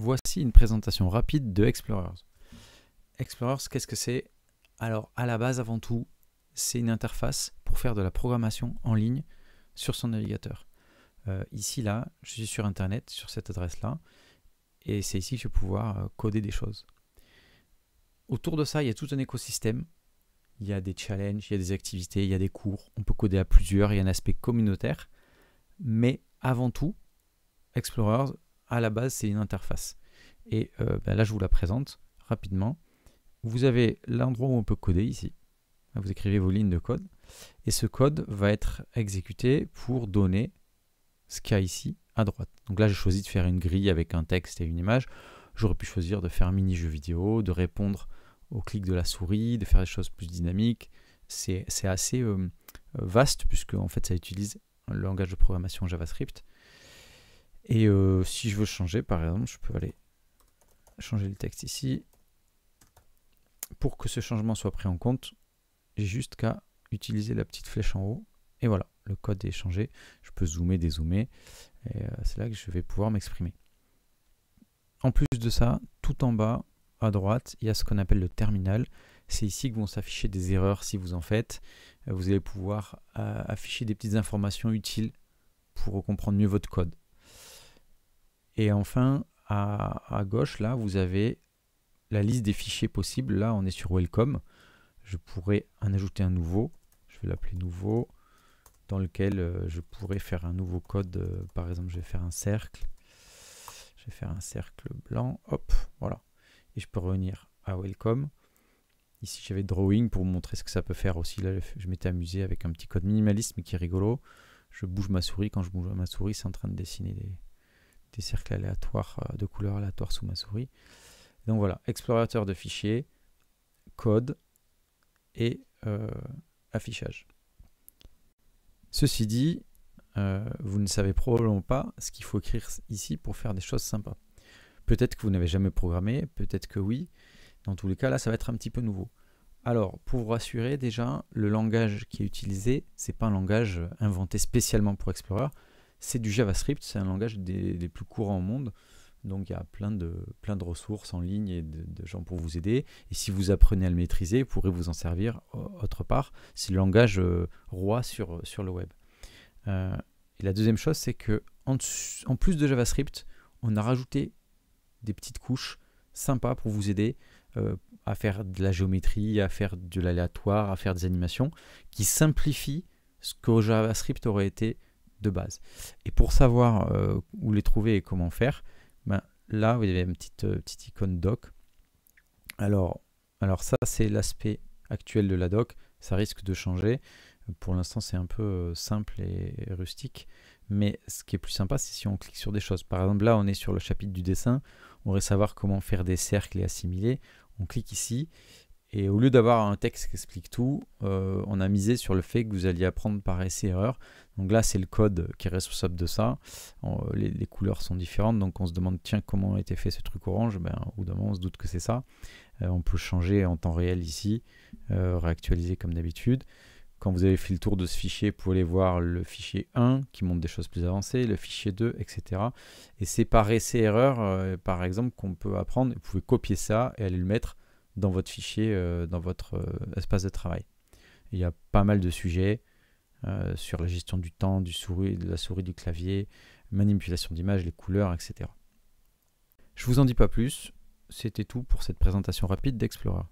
Voici une présentation rapide de Explorers. Explorers, qu'est-ce que c'est Alors, à la base, avant tout, c'est une interface pour faire de la programmation en ligne sur son navigateur. Euh, ici, là, je suis sur Internet, sur cette adresse-là, et c'est ici que je vais pouvoir euh, coder des choses. Autour de ça, il y a tout un écosystème. Il y a des challenges, il y a des activités, il y a des cours. On peut coder à plusieurs, il y a un aspect communautaire. Mais avant tout, Explorers, à la base, c'est une interface. Et euh, ben là, je vous la présente rapidement. Vous avez l'endroit où on peut coder ici. Vous écrivez vos lignes de code. Et ce code va être exécuté pour donner ce qu'il y a ici à droite. Donc là, j'ai choisi de faire une grille avec un texte et une image. J'aurais pu choisir de faire un mini jeu vidéo, de répondre au clic de la souris, de faire des choses plus dynamiques. C'est assez euh, vaste puisque en fait ça utilise le langage de programmation JavaScript et euh, si je veux changer, par exemple, je peux aller changer le texte ici. Pour que ce changement soit pris en compte, j'ai juste qu'à utiliser la petite flèche en haut. Et voilà, le code est changé. Je peux zoomer, dézoomer. Et euh, c'est là que je vais pouvoir m'exprimer. En plus de ça, tout en bas, à droite, il y a ce qu'on appelle le terminal. C'est ici que vont s'afficher des erreurs si vous en faites. Euh, vous allez pouvoir afficher des petites informations utiles pour comprendre mieux votre code. Et enfin, à, gauche, là, vous avez la liste des fichiers possibles. Là, on est sur Welcome. Je pourrais en ajouter un nouveau. Je vais l'appeler Nouveau, dans lequel euh, je pourrais faire un nouveau code. Euh, par exemple, je vais faire un cercle. Je vais faire un cercle blanc. Hop, voilà. Et je peux revenir à Welcome. Ici, j'avais Drawing pour vous montrer ce que ça peut faire aussi. Là, je m'étais amusé avec un petit code minimaliste, mais qui est rigolo. Je bouge ma souris. Quand je bouge ma souris, c'est en train de dessiner des des cercles aléatoires euh, de couleurs aléatoires sous ma souris. Donc voilà, explorateur de fichiers, code et euh, affichage. Ceci dit, euh, vous ne savez probablement pas ce qu'il faut écrire ici pour faire des choses sympas. Peut-être que vous n'avez jamais programmé, peut-être que oui. Dans tous les cas, là, ça va être un petit peu nouveau. Alors, pour vous rassurer, déjà, le langage qui est utilisé, c'est pas un langage inventé spécialement pour Explorer c'est du JavaScript, c'est un langage des, plus courants au monde. Donc il y a plein de, plein de ressources en ligne et de, gens pour vous aider. Et si vous apprenez à le maîtriser, vous pourrez vous en servir euh, autre part. C'est le langage euh, roi sur, sur le web. Euh, et la deuxième chose, c'est que en, plus de JavaScript, on a rajouté des petites couches sympas pour vous aider à faire de la géométrie, à faire de l'aléatoire, à faire des animations qui simplifient ce que JavaScript aurait été de base. Et pour savoir euh, où les trouver et comment faire, ben, là, vous avez une petite, euh, petite icône doc. Alors, alors ça, c'est l'aspect actuel de la doc. Ça risque de changer. Pour l'instant, c'est un peu euh, simple et rustique. Mais ce qui est plus sympa, c'est si on clique sur des choses. Par exemple, là, on est sur le chapitre du dessin. On voudrait savoir comment faire des cercles et assimiler. On clique ici et au lieu d'avoir un texte qui explique tout, euh, on a misé sur le fait que vous alliez apprendre par essai-erreur. Donc là, c'est le code qui est responsable de ça. les, couleurs sont différentes, donc on se demande, tiens, comment a été fait ce truc orange ben, Au bout d'un on se doute que c'est ça. Euh, on peut changer en temps réel ici, euh, réactualiser comme d'habitude. Quand vous avez fait le tour de ce fichier, vous pouvez aller voir le fichier 1 qui montre des choses plus avancées, le fichier 2, etc. Et c'est par essai-erreur, par exemple, qu'on peut apprendre. Vous pouvez copier ça et aller le mettre dans votre fichier, euh, dans votre euh, espace de travail. Il y a pas mal de sujets euh, sur la gestion du temps, du souris, de la souris, du clavier, manipulation d'images, les couleurs, etc. Je vous en dis pas plus, c'était tout pour cette présentation rapide d'Explorer.